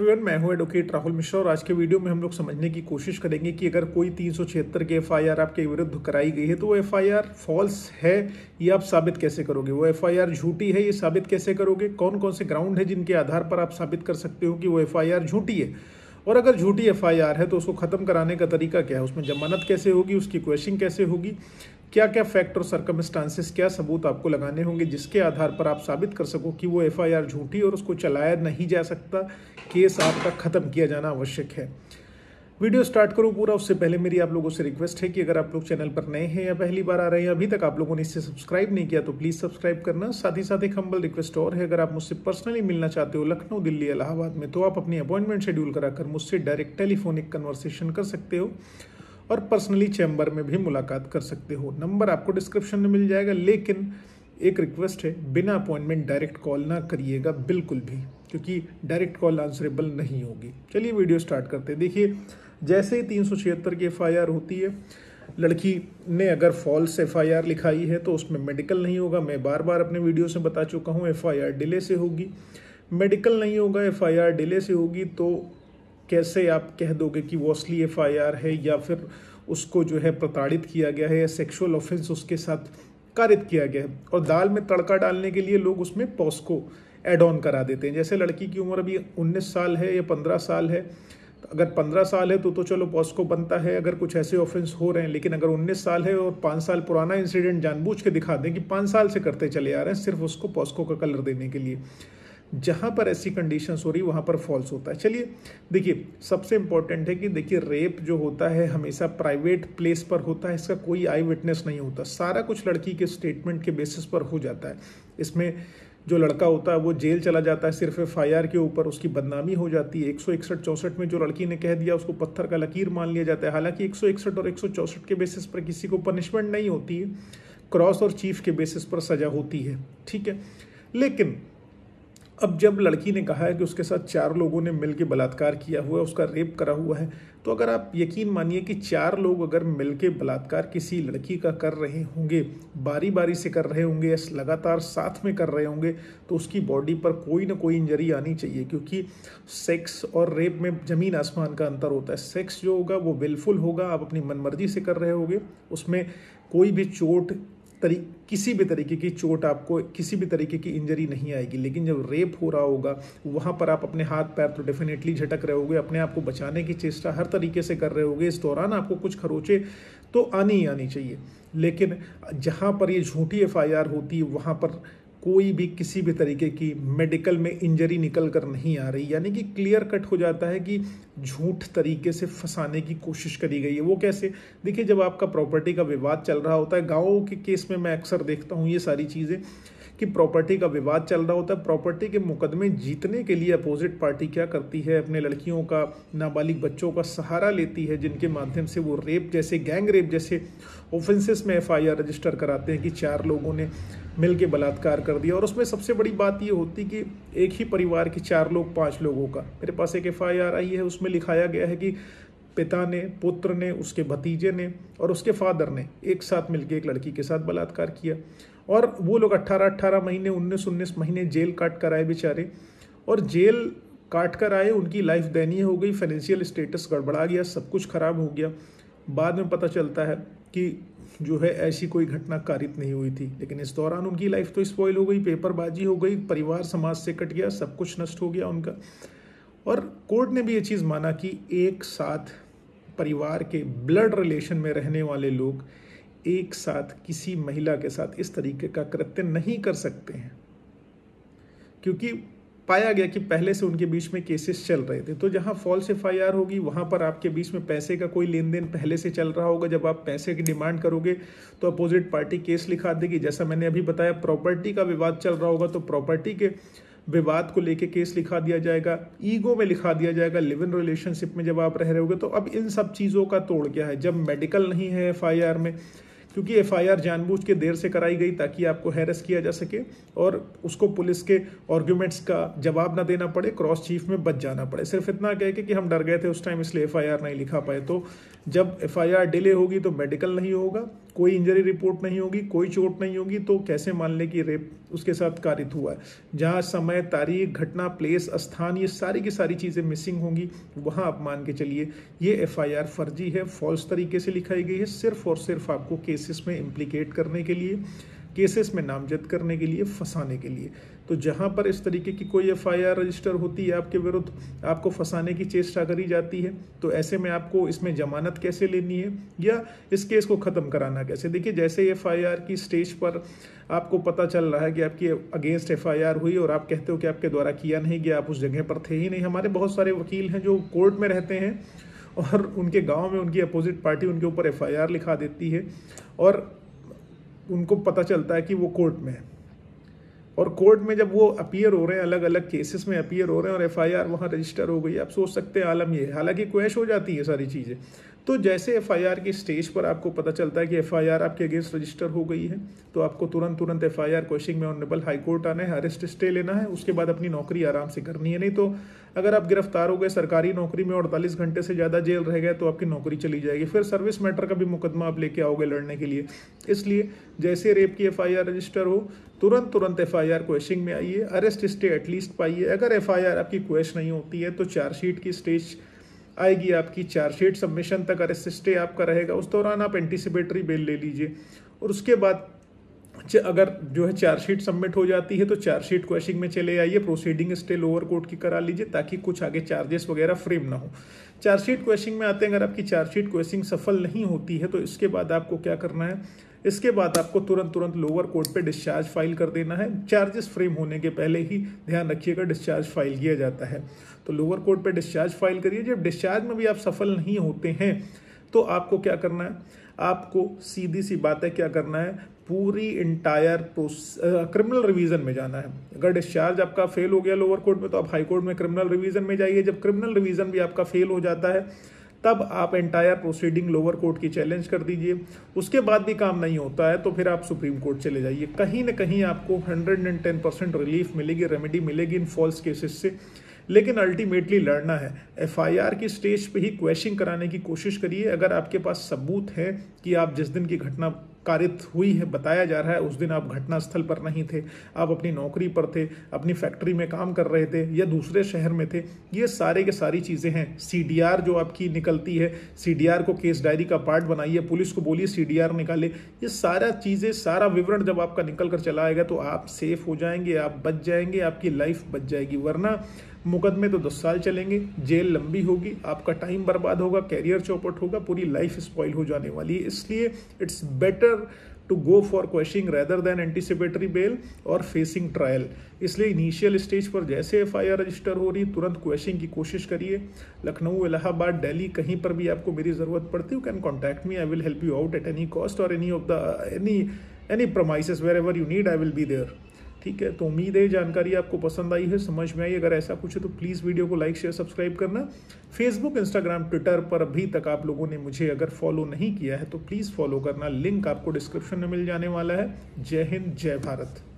everyone मैं हूं advocate Rahul Mishra और आज के वीडियो में हम लोग समझने की कोशिश करेंगे कि अगर कोई तीन सौ छिहत्तर की एफ आपके विरुद्ध कराई गई है तो वो एफ फॉल्स है ये आप साबित कैसे करोगे वो एफ झूठी है ये साबित कैसे करोगे कौन कौन से ग्राउंड है जिनके आधार पर आप साबित कर सकते हो कि वो एफ झूठी है और अगर झूठी एफ है तो उसको ख़त्म कराने का तरीका क्या है उसमें जमानत कैसे होगी उसकी क्वेश्चन कैसे होगी क्या क्या फैक्ट और सर्कमस्टांसिस क्या सबूत आपको लगाने होंगे जिसके आधार पर आप साबित कर सको कि वो एफ झूठी और उसको चलाया नहीं जा सकता केस आपका ख़त्म किया जाना आवश्यक है वीडियो स्टार्ट करूँ पूरा उससे पहले मेरी आप लोगों से रिक्वेस्ट है कि अगर आप लोग चैनल पर नए हैं या पहली बार आ रहे हैं अभी तक आप लोगों ने इसे सब्सक्राइब नहीं किया तो प्लीज़ सब्सक्राइब करना साथ ही साथ एक हम्बल रिक्वेस्ट और है अगर आप मुझसे पर्सनली मिलना चाहते हो लखनऊ दिल्ली इलाहाबाद में तो आप अपनी अपॉइंटमेंट शेड्यूल कराकर मुझसे डायरेक्ट टेलीफोनिक कन्वर्सेशन कर सकते हो और पर्सनली चैम्बर में भी मुलाकात कर सकते हो नंबर आपको डिस्क्रिप्शन में मिल जाएगा लेकिन एक रिक्वेस्ट है बिना अपॉइंटमेंट डायरेक्ट कॉल ना करिएगा बिल्कुल भी क्योंकि डायरेक्ट कॉल आंसरेबल नहीं होगी चलिए वीडियो स्टार्ट करते हैं देखिए जैसे ही तीन की एफ होती है लड़की ने अगर फॉल्स एफ आई आर लिखाई है तो उसमें मेडिकल नहीं होगा मैं बार बार अपने वीडियो से बता चुका हूँ एफ आई आर डिले से होगी मेडिकल नहीं होगा एफ आई आर डिले से होगी तो कैसे आप कह दोगे कि वो असली एफ आई आर है या फिर उसको जो है प्रताड़ित किया गया है या सेक्सुअल ऑफेंस उसके साथ कारित किया गया है और दाल में तड़का डालने के लिए लोग उसमें पॉस्को एड ऑन करा देते हैं जैसे लड़की की उम्र अभी 19 साल है या 15 साल है अगर 15 साल है तो तो चलो पॉस्को बनता है अगर कुछ ऐसे ऑफेंस हो रहे हैं लेकिन अगर 19 साल है और 5 साल पुराना इंसिडेंट जानबूझ के दिखा दें कि 5 साल से करते चले आ रहे हैं सिर्फ उसको पॉस्को का कलर देने के लिए जहाँ पर ऐसी कंडीशंस हो रही वहाँ पर फॉल्स होता है चलिए देखिए सबसे इम्पॉर्टेंट है कि देखिए रेप जो होता है हमेशा प्राइवेट प्लेस पर होता है इसका कोई आई विटनेस नहीं होता सारा कुछ लड़की के स्टेटमेंट के बेसिस पर हो जाता है इसमें जो लड़का होता है वो जेल चला जाता है सिर्फ एफ के ऊपर उसकी बदनामी हो जाती है एक सौ इकसठ चौसठ में जो लड़की ने कह दिया उसको पत्थर का लकीर मान लिया जाता है हालांकि एक सौ इकसठ और एक सौ के बेसिस पर किसी को पनिशमेंट नहीं होती है क्रॉस और चीफ के बेसिस पर सजा होती है ठीक है लेकिन अब जब लड़की ने कहा है कि उसके साथ चार लोगों ने मिलकर बलात्कार किया हुआ है उसका रेप करा हुआ है तो अगर आप यकीन मानिए कि चार लोग अगर मिल के बलात्कार किसी लड़की का कर रहे होंगे बारी बारी से कर रहे होंगे या लगातार साथ में कर रहे होंगे तो उसकी बॉडी पर कोई ना कोई इंजरी आनी चाहिए क्योंकि सेक्स और रेप में ज़मीन आसमान का अंतर होता है सेक्स जो होगा वो विलफुल होगा आप अपनी मनमर्जी से कर रहे होंगे उसमें कोई भी चोट तरी किसी भी तरीके की चोट आपको किसी भी तरीके की इंजरी नहीं आएगी लेकिन जब रेप हो रहा होगा वहाँ पर आप अपने हाथ पैर तो डेफिनेटली झटक रहे होगे अपने आप को बचाने की चेष्टा हर तरीके से कर रहे होगे इस दौरान आपको कुछ खरोचे तो आनी ही आनी चाहिए लेकिन जहाँ पर ये झूठी एफ होती है वहाँ पर कोई भी किसी भी तरीके की मेडिकल में इंजरी निकल कर नहीं आ रही यानी कि क्लियर कट हो जाता है कि झूठ तरीके से फंसाने की कोशिश करी गई है वो कैसे देखिए जब आपका प्रॉपर्टी का विवाद चल रहा होता है गाँव के केस में मैं अक्सर देखता हूँ ये सारी चीज़ें कि प्रॉपर्टी का विवाद चल रहा होता है प्रॉपर्टी के मुकदमे जीतने के लिए अपोजिट पार्टी क्या करती है अपने लड़कियों का नाबालिग बच्चों का सहारा लेती है जिनके माध्यम से वो रेप जैसे गैंग रेप जैसे ऑफेंसेस में एफआईआर रजिस्टर कराते हैं कि चार लोगों ने मिल बलात्कार कर दिया और उसमें सबसे बड़ी बात ये होती कि एक ही परिवार के चार लोग पाँच लोगों का मेरे पास एक एफ आई आर आई है उसमें लिखाया गया है कि पिता ने पुत्र ने उसके भतीजे ने और उसके फादर ने एक साथ मिलकर एक लड़की के साथ बलात्कार किया और वो लोग 18 18 महीने उन्नीस उन्नीस महीने जेल काट कर आए बेचारे और जेल काट कर आए उनकी लाइफ दयनीय हो गई फाइनेंशियल स्टेटस गड़बड़ा गया सब कुछ ख़राब हो गया बाद में पता चलता है कि जो है ऐसी कोई घटना कारित नहीं हुई थी लेकिन इस दौरान उनकी लाइफ तो स्पॉयल हो गई पेपरबाजी हो गई परिवार समाज से कट गया सब कुछ नष्ट हो गया उनका और कोर्ट ने भी ये चीज़ माना कि एक साथ परिवार के ब्लड रिलेशन में रहने वाले लोग एक साथ किसी महिला के साथ इस तरीके का कृत्य नहीं कर सकते हैं क्योंकि पाया गया कि पहले से उनके बीच में केसेस चल रहे थे तो जहां फॉल्स एफ आई आर होगी वहां पर आपके बीच में पैसे का कोई लेन देन पहले से चल रहा होगा जब आप पैसे की डिमांड करोगे तो अपोजिट पार्टी केस लिखा देगी जैसा मैंने अभी बताया प्रॉपर्टी का विवाद चल रहा होगा तो प्रॉपर्टी के विवाद को लेके केस लिखा दिया जाएगा ईगो में लिखा दिया जाएगा लिव इन रिलेशनशिप में जब आप रह रहे होगे तो अब इन सब चीज़ों का तोड़ क्या है जब मेडिकल नहीं है एफ में क्योंकि एफआईआर जानबूझ के देर से कराई गई ताकि आपको हैरस किया जा सके और उसको पुलिस के आर्ग्यूमेंट्स का जवाब ना देना पड़े क्रॉस चीफ में बच जाना पड़े सिर्फ इतना कह के कि हम डर गए थे उस टाइम इसलिए एफ नहीं लिखा पाए तो जब एफ डिले होगी तो मेडिकल नहीं होगा कोई इंजरी रिपोर्ट नहीं होगी कोई चोट नहीं होगी तो कैसे मान लें कि रेप उसके साथ कारित हुआ है जहाँ समय तारीख घटना प्लेस स्थान ये सारी की सारी चीज़ें मिसिंग होंगी वहाँ आप मान के चलिए ये एफआईआर फर्जी है फॉल्स तरीके से लिखाई गई है सिर्फ और सिर्फ आपको केसेस में इम्प्लीकेट करने के लिए केसेस में नामजद करने के लिए फंसाने के लिए तो जहाँ पर इस तरीके की कोई एफ रजिस्टर होती है आपके विरुद्ध आपको फंसाने की चेष्टा करी जाती है तो ऐसे में आपको इसमें जमानत कैसे लेनी है या इस केस को ख़त्म कराना कैसे देखिए जैसे एफ की स्टेज पर आपको पता चल रहा है कि आपकी अगेंस्ट एफ हुई और आप कहते हो कि आपके द्वारा किया नहीं गया आप उस जगह पर थे ही नहीं हमारे बहुत सारे वकील हैं जो कोर्ट में रहते हैं और उनके गांव में उनकी अपोजिट पार्टी उनके ऊपर एफआईआर लिखा देती है और उनको पता चलता है कि वो कोर्ट में है और कोर्ट में जब वो अपीयर हो रहे हैं अलग अलग केसेस में अपीयर हो रहे हैं और एफ आई आर वहाँ रजिस्टर हो गई आप सोच सकते हैं आलम ये हालांकि क्वेश हो जाती है सारी चीज़ें तो जैसे आर की स्टेज पर आपको पता चलता है कि आर आपके अगेंस्ट रजिस्टर हो गई है तो आपको तुरंत तुरंत एफ आई आर क्वेश्चन में ऑनरेबल हाईकोर्ट आना है अरेस्ट स्टे लेना है उसके बाद अपनी नौकरी आराम से करनी है नहीं तो अगर आप गिरफ्तार हो गए सरकारी नौकरी में अड़तालीस घंटे से ज़्यादा जेल रह गए तो आपकी नौकरी चली जाएगी फिर सर्विस मैटर का भी मुकदमा आप लेके आओगे लड़ने के लिए इसलिए जैसे रेप की एफ रजिस्टर हो तुरंत तुरंत एफ आई आर क्वेश्चन में आइए अरेस्ट स्टे एटलीस्ट पाइए अगर एफ आई आर आपकी क्वेश्चन नहीं होती है तो चार्जशीट की स्टेज आएगी आपकी चार्जशीट सबमिशन तक अरेस्ट स्टे आपका रहेगा उस दौरान आप एंटीसिपेटरी बेल ले लीजिए और उसके बाद अगर जो है चार्जशीट सबमिट हो जाती है तो चार्जशीट क्वेश्चन में चले आइए प्रोसीडिंग स्टे लोअर कोर्ट की करा लीजिए ताकि कुछ आगे चार्जेस वगैरह फ्रेम ना हो चार्जशीट क्वेश्चन में आते हैं अगर आपकी चार्जशीट क्वेश्चन सफल नहीं होती है तो इसके बाद आपको क्या करना है इसके बाद आपको तुरंत तुरंत लोअर कोर्ट पे डिस्चार्ज फाइल कर देना है चार्जेस फ्रेम होने के पहले ही ध्यान रखिएगा डिस्चार्ज फाइल किया जाता है तो लोअर कोर्ट पे डिस्चार्ज फाइल करिए जब डिस्चार्ज में भी आप सफल नहीं होते हैं तो आपको क्या करना है आपको सीधी सी बात है क्या करना है पूरी इंटायर क्रिमिनल रिवीजन में जाना है अगर डिस्चार्ज आपका फेल हो गया लोअर कोर्ट में तो आप हाई कोर्ट में क्रिमिनल रिवीजन में जाइए जब क्रिमिनल रिवीजन भी आपका फेल हो जाता है तब आप एंटायर प्रोसीडिंग लोअर कोर्ट की चैलेंज कर दीजिए उसके बाद भी काम नहीं होता है तो फिर आप सुप्रीम कोर्ट चले जाइए कहीं ना कहीं आपको hundred and ten percent relief मिलेगी रेमेडी मिलेगी इन फॉल्स केसेस से लेकिन अल्टीमेटली लड़ना है एफआईआर की स्टेज पे ही क्वेश्चन कराने की कोशिश करिए अगर आपके पास सबूत है कि आप जिस दिन की घटना कारित हुई है बताया जा रहा है उस दिन आप घटनास्थल पर नहीं थे आप अपनी नौकरी पर थे अपनी फैक्ट्री में काम कर रहे थे या दूसरे शहर में थे ये सारे के सारी चीज़ें हैं सी जो आपकी निकलती है सी को केस डायरी का पार्ट बनाइए पुलिस को बोलिए सी निकाले ये सारा चीज़ें सारा विवरण जब आपका निकल कर चला आएगा तो आप सेफ हो जाएंगे आप बच जाएंगे आपकी लाइफ बच जाएगी वरना मुकदमे तो दस साल चलेंगे जेल लंबी होगी आपका टाइम बर्बाद होगा कैरियर चौपट होगा पूरी लाइफ स्पॉइल हो जाने वाली है इसलिए it's better to go for questioning rather than anticipatory bail और फेसिंग ट्रायल इसलिए इनिशियल स्टेज पर जैसे एफ आई आर रजिस्टर हो रही तुरंत क्वेश्चन की कोशिश करिए लखनऊ इलाहाबाद दिल्ली कहीं पर भी आपको मेरी ज़रूरत पड़ती you can contact me I will help you out at any cost और any of the any any promise wherever you need I will be there ठीक है तो उम्मीद है जानकारी आपको पसंद आई है समझ में आई अगर ऐसा कुछ है तो प्लीज़ वीडियो को लाइक शेयर सब्सक्राइब करना फेसबुक इंस्टाग्राम ट्विटर पर अभी तक आप लोगों ने मुझे अगर फॉलो नहीं किया है तो प्लीज़ फॉलो करना लिंक आपको डिस्क्रिप्शन में मिल जाने वाला है जय हिंद जय भारत